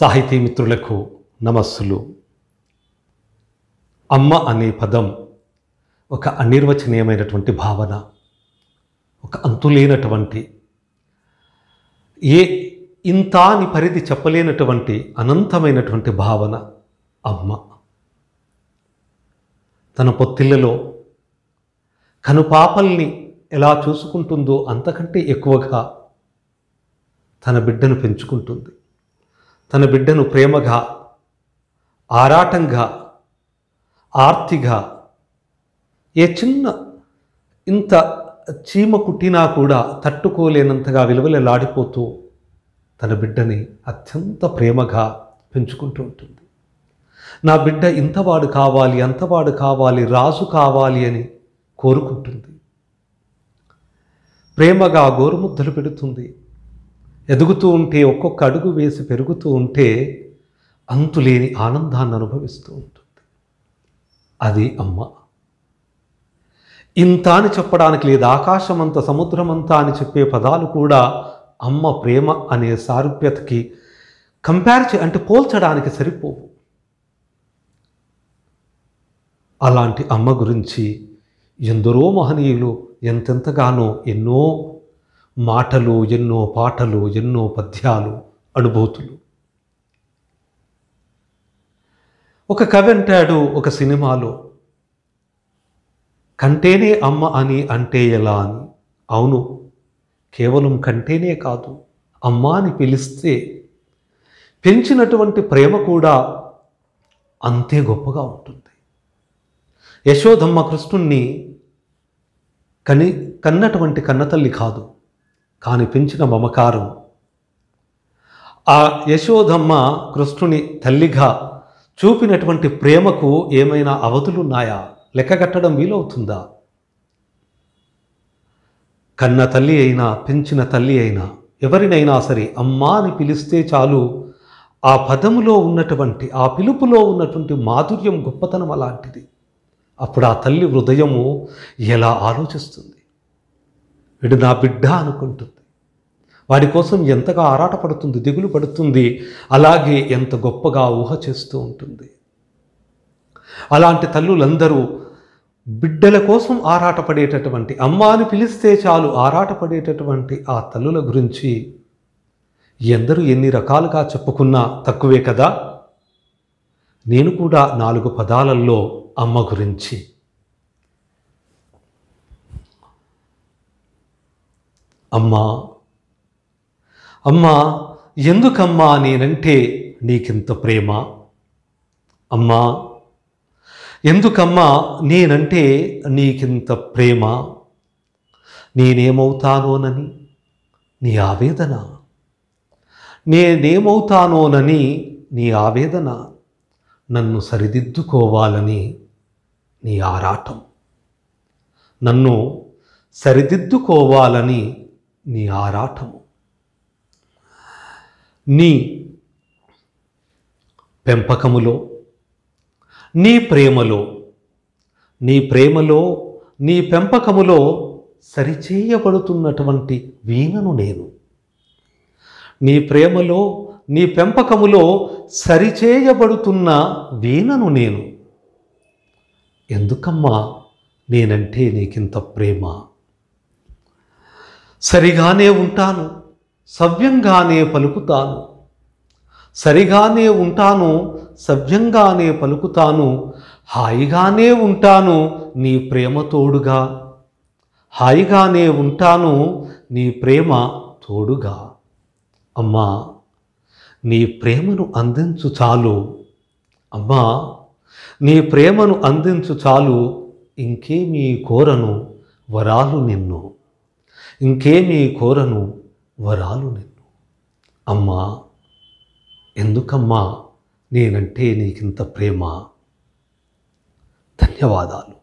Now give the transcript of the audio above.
సాహితీ మిత్రులకు నమస్సులు అమ్మ అనే పదం ఒక అనిర్వచనీయమైనటువంటి భావన ఒక అంతులేనటువంటి ఏ ఇంత అని పరిధి చెప్పలేనటువంటి అనంతమైనటువంటి భావన అమ్మ తన పొత్తిళ్ళలో కనుపాపల్ని ఎలా చూసుకుంటుందో అంతకంటే ఎక్కువగా తన బిడ్డను పెంచుకుంటుంది తన బిడ్డను ప్రేమగా ఆరాటంగా ఆర్తిగా ఏ చిన్న ఇంత చీమ కుట్టినా కూడా తట్టుకోలేనంతగా విలువలలాడిపోతూ తన బిడ్డని అత్యంత ప్రేమగా పెంచుకుంటూ ఉంటుంది నా బిడ్డ ఇంతవాడు కావాలి అంతవాడు కావాలి రాజు కావాలి అని కోరుకుంటుంది ప్రేమగా గోరుముద్దలు పెడుతుంది ఎదుగుతూ ఉంటే ఒక్కొక్క అడుగు వేసి పెరుగుతూ ఉంటే అంతులేని ఆనందాన్ని అనుభవిస్తూ ఉంటుంది అది అమ్మ ఇంత అని చెప్పడానికి లేదు ఆకాశమంత సముద్రమంతా అని చెప్పే పదాలు కూడా అమ్మ ప్రేమ అనే సారూప్యతకి కంపేర్ చే అంటే పోల్చడానికి సరిపోవు అలాంటి అమ్మ గురించి ఎందరో మహనీయులు ఎంతెంతగానో ఎన్నో మాటలు ఎన్నో పాటలు ఎన్నో పద్యాలు అనుభూతులు ఒక కవి అంటాడు ఒక సినిమాలో కంటేనే అమ్మ అని అంటే ఎలా అని అవును కేవలం కంటేనే కాదు అమ్మ అని పిలిస్తే పెంచినటువంటి ప్రేమ కూడా అంతే గొప్పగా ఉంటుంది యశోదమ్మ కృష్ణుణ్ణి కని కన్నటువంటి కన్నతల్లి కాదు కానీ పెంచిన మమకారం ఆ యశోదమ్మ కృష్ణుని తల్లిగా చూపినటువంటి ప్రేమకు ఏమైనా అవధులున్నాయా లెక్కగట్టడం వీలవుతుందా కన్న తల్లి అయినా పెంచిన తల్లి అయినా ఎవరినైనా సరే అమ్మా అని పిలిస్తే చాలు ఆ పదములో ఉన్నటువంటి ఆ పిలుపులో ఉన్నటువంటి మాధుర్యం గొప్పతనం అలాంటిది అప్పుడు ఆ తల్లి హృదయము ఎలా ఆలోచిస్తుంది వీడు నా బిడ్డ అనుకుంటుంది వాడి కోసం ఎంతగా ఆరాటపడుతుంది దిగులు పడుతుంది అలాగే ఎంత గొప్పగా ఊహ చేస్తూ ఉంటుంది అలాంటి తల్లులందరూ బిడ్డల కోసం ఆరాటపడేటటువంటి అమ్మ అని పిలిస్తే చాలు ఆరాటపడేటటువంటి ఆ తల్లుల గురించి ఎందరూ ఎన్ని రకాలుగా చెప్పుకున్నా తక్కువే కదా నేను కూడా నాలుగు పదాలల్లో అమ్మ గురించి అమ్మా అమ్మా ఎందుకమ్మా నేనంటే నీకింత ప్రేమ అమ్మా ఎందుకమ్మా నేనంటే నీకింత ప్రేమ నేనేమవుతానోనని నీ ఆవేదన నేనేమవుతానోనని నీ ఆవేదన నన్ను సరిదిద్దుకోవాలని నీ ఆరాటం నన్ను సరిదిద్దుకోవాలని నీ ఆరాటము నీ పెంపకములో నీ ప్రేమలో నీ ప్రేమలో నీ పెంపకములో సరిచేయబడుతున్నటువంటి వీణను నేను నీ ప్రేమలో నీ పెంపకములో సరిచేయబడుతున్న వీణను నేను ఎందుకమ్మా నేనంటే నీకింత ప్రేమ సరిగానే ఉంటాను సవ్యంగానే పలుకుతాను సరిగానే ఉంటాను సవ్యంగానే పలుకుతాను హాయిగానే ఉంటాను నీ ప్రేమ తోడుగా హాయిగానే ఉంటాను నీ ప్రేమ తోడుగా అమ్మా నీ ప్రేమను అందించు చాలు అమ్మా నీ ప్రేమను అందించు చాలు ఇంకేమీ కోరను వరాలు నిన్ను ఇంకేమీ కోరను వరాలు నిన్ను అమ్మా ఎందుకమ్మా నేనంటే నీకింత ప్రేమ ధన్యవాదాలు